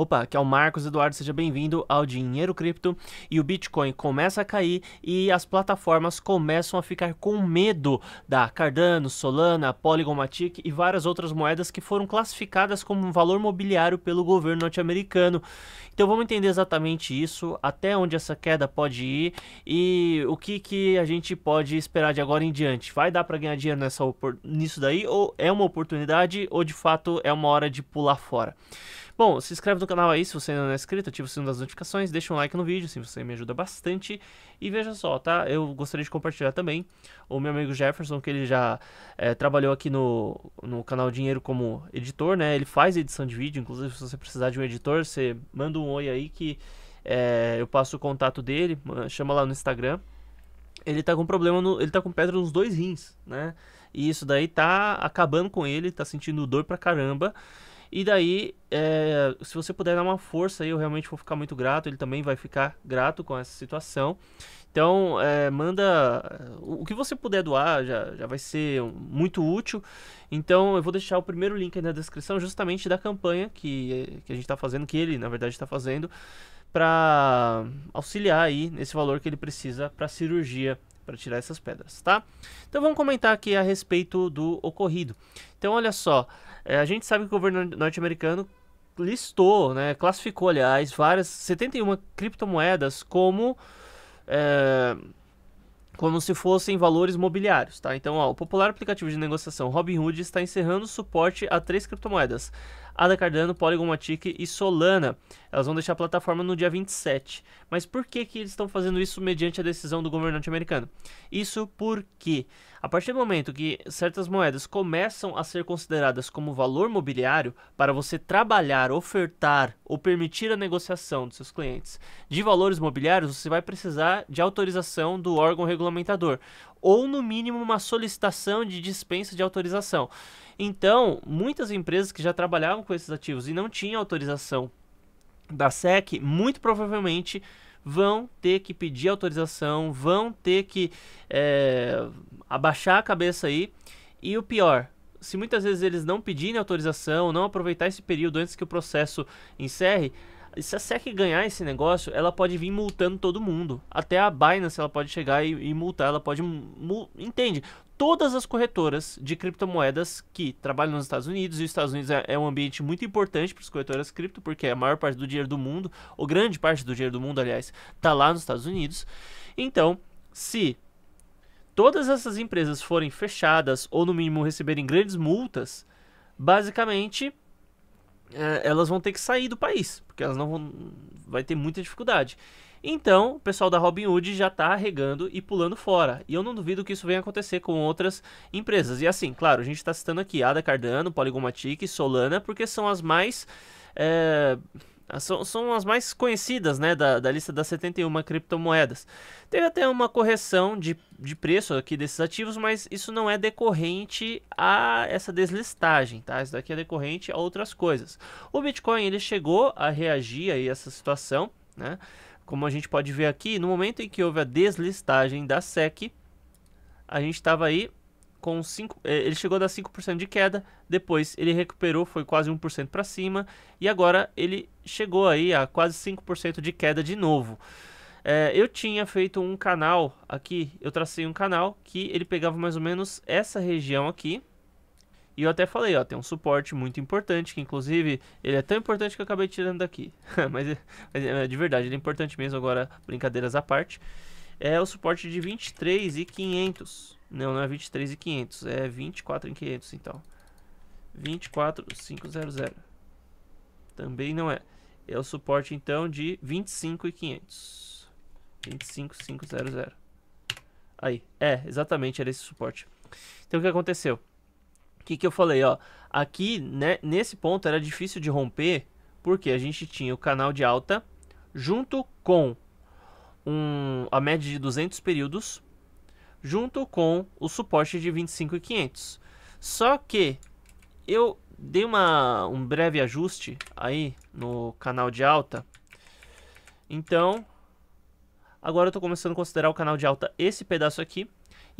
opa, que é o Marcos Eduardo, seja bem-vindo ao Dinheiro Cripto. E o Bitcoin começa a cair e as plataformas começam a ficar com medo da Cardano, Solana, Polygon Matic e várias outras moedas que foram classificadas como um valor mobiliário pelo governo norte-americano. Então vamos entender exatamente isso, até onde essa queda pode ir e o que, que a gente pode esperar de agora em diante. Vai dar para ganhar dinheiro nessa, nisso daí ou é uma oportunidade ou de fato é uma hora de pular fora? Bom, se inscreve no canal aí se você ainda não é inscrito, ativa o sino das notificações, deixa um like no vídeo, assim você me ajuda bastante. E veja só, tá? Eu gostaria de compartilhar também o meu amigo Jefferson, que ele já é, trabalhou aqui no, no canal Dinheiro como editor, né? Ele faz edição de vídeo, inclusive se você precisar de um editor, você manda um oi aí que é, eu passo o contato dele, chama lá no Instagram ele tá com problema no, ele tá com pedra nos dois rins, né? E isso daí tá acabando com ele, tá sentindo dor pra caramba. E daí, é, se você puder dar uma força aí, eu realmente vou ficar muito grato. Ele também vai ficar grato com essa situação. Então, é, manda o que você puder doar, já, já vai ser muito útil. Então, eu vou deixar o primeiro link aí na descrição, justamente da campanha que, que a gente está fazendo, que ele, na verdade, está fazendo, para auxiliar aí nesse valor que ele precisa para cirurgia para tirar essas pedras, tá? Então vamos comentar aqui a respeito do ocorrido. Então olha só, é, a gente sabe que o governo norte-americano listou, né, classificou, aliás, várias 71 criptomoedas como é, como se fossem valores mobiliários, tá? Então, ó, o popular aplicativo de negociação Robinhood está encerrando o suporte a três criptomoedas: Ada Cardano, Polygon Matic e Solana. Elas vão deixar a plataforma no dia 27. Mas por que, que eles estão fazendo isso mediante a decisão do governante americano? Isso porque, a partir do momento que certas moedas começam a ser consideradas como valor mobiliário para você trabalhar, ofertar ou permitir a negociação dos seus clientes de valores mobiliários, você vai precisar de autorização do órgão regulamentador ou, no mínimo, uma solicitação de dispensa de autorização. Então, muitas empresas que já trabalhavam com esses ativos e não tinham autorização da SEC, muito provavelmente vão ter que pedir autorização, vão ter que é, abaixar a cabeça aí. E o pior, se muitas vezes eles não pedirem autorização, não aproveitar esse período antes que o processo encerre, se a SEC ganhar esse negócio, ela pode vir multando todo mundo. Até a Binance ela pode chegar e, e multar, ela pode. Mu, entende? todas as corretoras de criptomoedas que trabalham nos Estados Unidos, e os Estados Unidos é, é um ambiente muito importante para as corretoras cripto, porque a maior parte do dinheiro do mundo, ou grande parte do dinheiro do mundo, aliás, está lá nos Estados Unidos. Então, se todas essas empresas forem fechadas ou no mínimo receberem grandes multas, basicamente é, elas vão ter que sair do país, porque elas não vão vai ter muita dificuldade. Então, o pessoal da Robinhood já está regando e pulando fora. E eu não duvido que isso venha acontecer com outras empresas. E assim, claro, a gente está citando aqui Ada Cardano, Polygomatic, Solana, porque são as mais. É, são, são as mais conhecidas né, da, da lista das 71 criptomoedas. Teve até uma correção de, de preço aqui desses ativos, mas isso não é decorrente a essa deslistagem, tá? Isso daqui é decorrente a outras coisas. O Bitcoin ele chegou a reagir aí a essa situação, né? Como a gente pode ver aqui, no momento em que houve a deslistagem da SEC, a gente estava aí com 5, eh, ele chegou a dar 5% de queda, depois ele recuperou, foi quase 1% para cima, e agora ele chegou aí a quase 5% de queda de novo. É, eu tinha feito um canal aqui, eu tracei um canal que ele pegava mais ou menos essa região aqui, e eu até falei, ó, tem um suporte muito importante, que inclusive ele é tão importante que eu acabei tirando daqui. mas, mas é, de verdade, ele é importante mesmo agora, brincadeiras à parte. É o suporte de 23 e 500. Não, não é 23 e 500, é 24 e 500 então. 24500. Também não é. É o suporte então de 25 e 500. 25500. Aí, é, exatamente era esse suporte. Então o que aconteceu? que, que eu falei, ó. Aqui, né, nesse ponto era difícil de romper, porque a gente tinha o canal de alta junto com um, a média de 200 períodos, junto com o suporte de 25,500. Só que eu dei uma, um breve ajuste aí no canal de alta. Então, agora eu estou começando a considerar o canal de alta esse pedaço aqui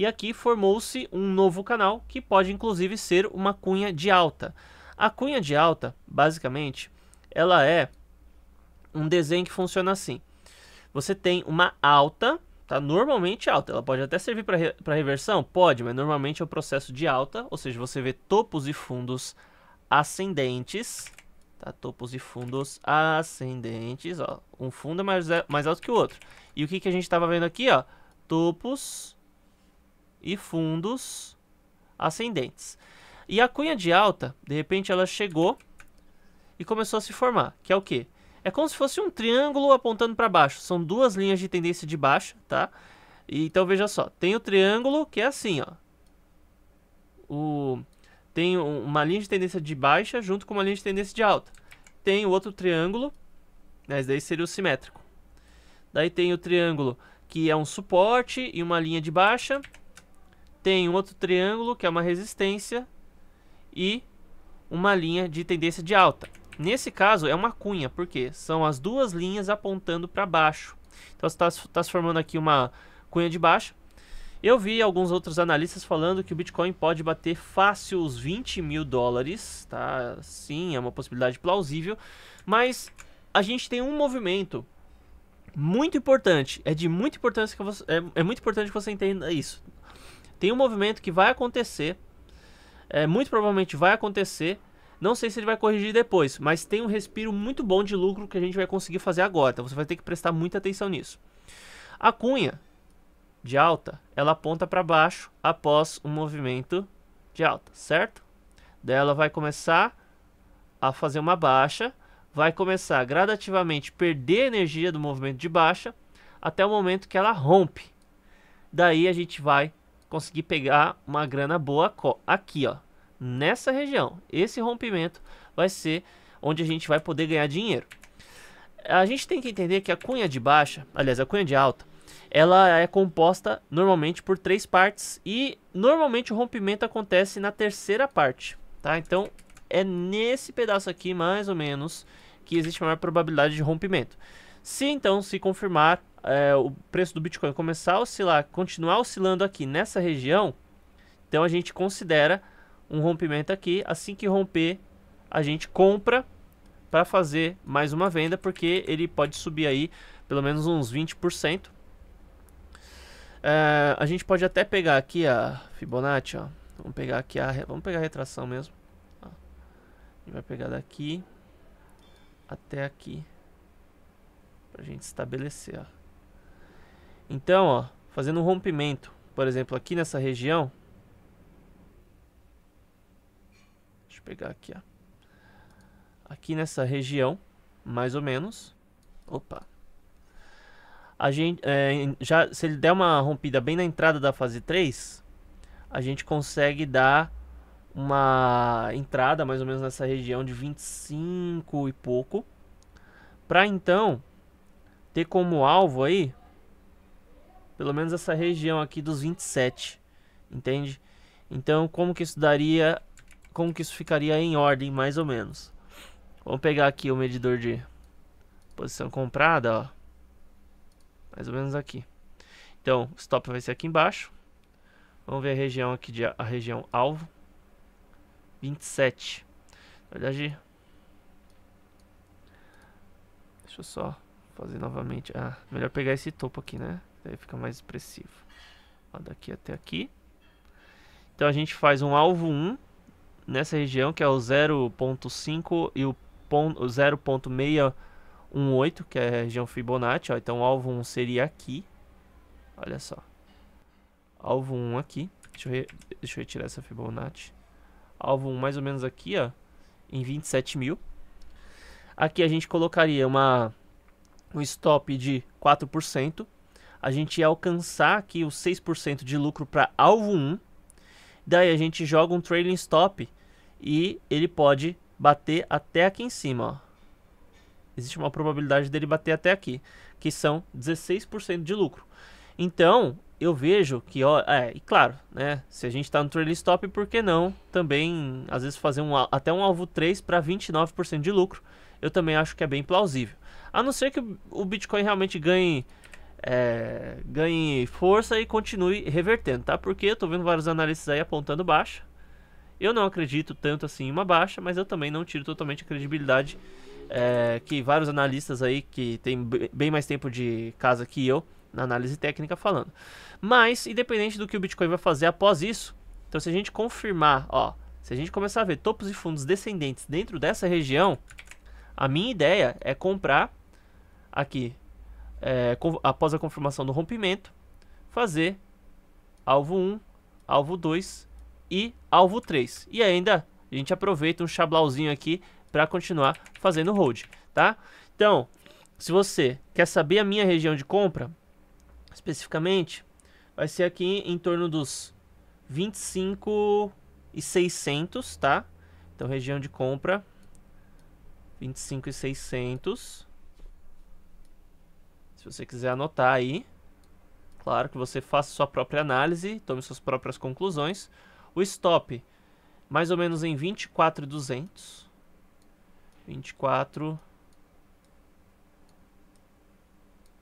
e aqui formou-se um novo canal que pode inclusive ser uma cunha de alta. A cunha de alta, basicamente, ela é um desenho que funciona assim. Você tem uma alta, tá? Normalmente alta, ela pode até servir para re reversão? Pode, mas normalmente é o processo de alta, ou seja, você vê topos e fundos ascendentes, tá? Topos e fundos ascendentes, ó. Um fundo é mais, é mais alto que o outro. E o que, que a gente estava vendo aqui, ó? Topos e fundos ascendentes. E a cunha de alta, de repente, ela chegou e começou a se formar, que é o quê? É como se fosse um triângulo apontando para baixo. São duas linhas de tendência de baixa, tá? E, então veja só, tem o triângulo que é assim, ó. O, tem uma linha de tendência de baixa junto com uma linha de tendência de alta. Tem o outro triângulo, mas né, daí seria o simétrico. Daí tem o triângulo que é um suporte e uma linha de baixa tem outro triângulo, que é uma resistência, e uma linha de tendência de alta. Nesse caso, é uma cunha, porque são as duas linhas apontando para baixo. Então, você está tá se formando aqui uma cunha de baixa. Eu vi alguns outros analistas falando que o Bitcoin pode bater fácil os 20 mil dólares, tá? Sim, é uma possibilidade plausível, mas a gente tem um movimento muito importante, é de muito importância que você, é, é muito importante que você entenda isso. Tem um movimento que vai acontecer, é, muito provavelmente vai acontecer. Não sei se ele vai corrigir depois, mas tem um respiro muito bom de lucro que a gente vai conseguir fazer agora. Então você vai ter que prestar muita atenção nisso. A cunha de alta, ela aponta para baixo após um movimento de alta, certo? Daí ela vai começar a fazer uma baixa, vai começar gradativamente perder energia do movimento de baixa até o momento que ela rompe. Daí a gente vai conseguir pegar uma grana boa aqui, ó, nessa região. Esse rompimento vai ser onde a gente vai poder ganhar dinheiro. A gente tem que entender que a cunha de baixa, aliás, a cunha de alta, ela é composta normalmente por três partes e normalmente o rompimento acontece na terceira parte, tá? Então é nesse pedaço aqui, mais ou menos, que existe maior probabilidade de rompimento. Se então se confirmar é, o preço do Bitcoin começar a oscilar, continuar oscilando aqui nessa região, então a gente considera um rompimento aqui. Assim que romper, a gente compra para fazer mais uma venda, porque ele pode subir aí pelo menos uns 20%. É, eh, a gente pode até pegar aqui a Fibonacci, ó. Vamos pegar aqui a, vamos pegar a retração mesmo. A gente vai pegar daqui até aqui. Pra gente estabelecer, ó. Então, ó, fazendo um rompimento, por exemplo, aqui nessa região. Deixa eu pegar aqui, ó. Aqui nessa região, mais ou menos. Opa. A gente, é, já, se ele der uma rompida bem na entrada da fase 3, a gente consegue dar uma entrada mais ou menos nessa região de 25 e pouco. Para então ter como alvo aí pelo menos essa região aqui dos 27, entende? Então, como que isso daria, como que isso ficaria em ordem mais ou menos? Vamos pegar aqui o medidor de posição comprada, ó. Mais ou menos aqui. Então, stop vai ser aqui embaixo. Vamos ver a região aqui de a região alvo. 27. Na verdade, Deixa eu só fazer novamente. Ah, melhor pegar esse topo aqui, né? Daí fica mais expressivo. Ó, daqui até aqui. Então a gente faz um alvo 1 nessa região, que é o 0.5 e o 0.618, que é a região Fibonacci. Ó. Então o alvo 1 seria aqui. Olha só. Alvo 1 aqui. Deixa eu, re... Deixa eu retirar essa Fibonacci. Alvo 1 mais ou menos aqui, ó. Em 27 mil. Aqui a gente colocaria uma um stop de 4%, a gente ia alcançar aqui os 6% de lucro para alvo 1, daí a gente joga um trailing stop e ele pode bater até aqui em cima, ó. Existe uma probabilidade dele bater até aqui, que são 16% de lucro. Então, eu vejo que, ó, é, e claro, né, se a gente está no trailing stop, por que não também, às vezes, fazer um, até um alvo 3 para 29% de lucro? Eu também acho que é bem plausível. A não ser que o Bitcoin realmente ganhe, é, ganhe força e continue revertendo, tá? Porque eu tô vendo vários analistas aí apontando baixa. Eu não acredito tanto assim em uma baixa, mas eu também não tiro totalmente a credibilidade é, que vários analistas aí que tem bem mais tempo de casa que eu na análise técnica falando. Mas, independente do que o Bitcoin vai fazer após isso, então se a gente confirmar, ó, se a gente começar a ver topos e fundos descendentes dentro dessa região, a minha ideia é comprar aqui, é, após a confirmação do rompimento, fazer alvo 1, alvo 2 e alvo 3. E ainda a gente aproveita um chablauzinho aqui para continuar fazendo hold, tá? Então, se você quer saber a minha região de compra, especificamente, vai ser aqui em torno dos 25 e 600, tá? Então, região de compra, 25 e 600. Se você quiser anotar aí, claro que você faça sua própria análise, tome suas próprias conclusões. O stop, mais ou menos em 24,200. 24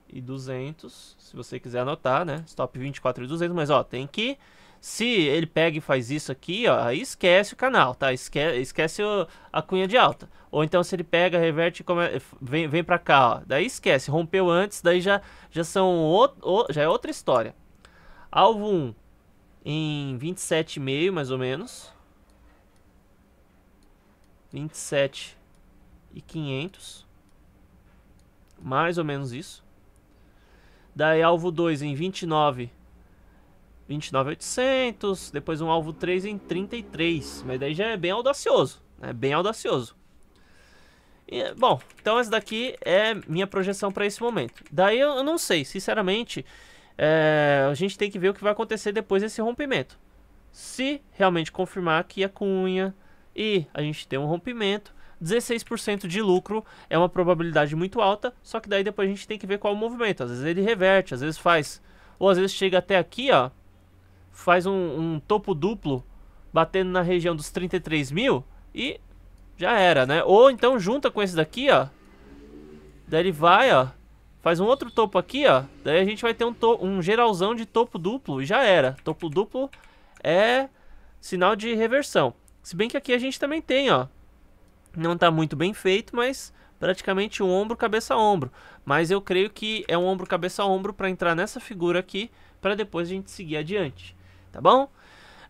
e 200, se você quiser anotar, né? Stop 24 e 200, mas ó, tem que se ele pega e faz isso aqui, ó, aí esquece o canal, tá? Esquece, esquece o, a cunha de alta. Ou então se ele pega, reverte, come, vem, vem pra cá, ó. Daí esquece, rompeu antes, daí já, já, são outro, já é outra história. Alvo 1 em 27,5 mais ou menos. 27 e 500. Mais ou menos isso. Daí alvo 2 em 29 29.800, depois um alvo 3 em 33. Mas daí já é bem audacioso, né? Bem audacioso. E, bom, então essa daqui é minha projeção para esse momento. Daí eu, eu não sei, sinceramente, é, a gente tem que ver o que vai acontecer depois desse rompimento. Se realmente confirmar que a cunha e a gente tem um rompimento, 16% de lucro é uma probabilidade muito alta, só que daí depois a gente tem que ver qual o movimento. Às vezes ele reverte, às vezes faz, ou às vezes chega até aqui, ó, faz um, um topo duplo batendo na região dos 33 mil e já era, né? Ou então junta com esse daqui, ó. Daí ele vai, ó. Faz um outro topo aqui, ó. Daí a gente vai ter um, um geralzão de topo duplo e já era. Topo duplo é sinal de reversão. Se bem que aqui a gente também tem, ó. Não está muito bem feito, mas praticamente um ombro cabeça ombro. Mas eu creio que é um ombro cabeça ombro para entrar nessa figura aqui, para depois a gente seguir adiante tá bom?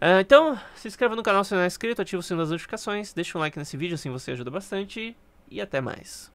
Uh, então, se inscreva no canal se não é inscrito, ativa o sino das notificações, deixa um like nesse vídeo, assim você ajuda bastante, e até mais.